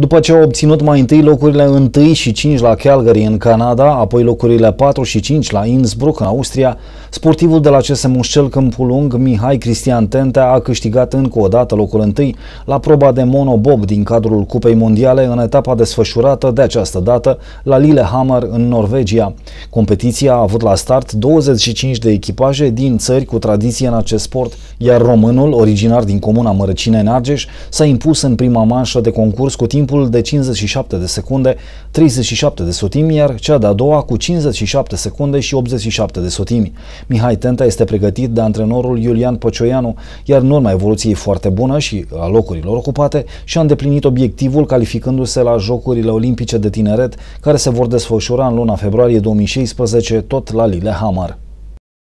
după ce au obținut mai întâi locurile 1 și 5 la Calgary în Canada, apoi locurile 4 și 5 la Innsbruck în Austria, sportivul de la CS Mușcel Câmpul Lung, Mihai Cristian Tentea, a câștigat încă o dată locul 1 la proba de monobob din cadrul Cupei Mondiale în etapa desfășurată de această dată la Lillehammer în Norvegia. Competiția a avut la start 25 de echipaje din țări cu tradiție în acest sport, iar românul, originar din comuna Mărăcine în Argeș, s-a impus în prima manșă de concurs cu timp timpul de 57 de secunde, 37 de sotimi, iar cea de-a doua cu 57 secunde și 87 de sotimi. Mihai Tenta este pregătit de antrenorul Iulian Pocioianu, iar în urma evoluției foarte bună și a locurilor ocupate, și-a îndeplinit obiectivul calificându-se la Jocurile Olimpice de Tineret, care se vor desfășura în luna februarie 2016 tot la Lillehammer.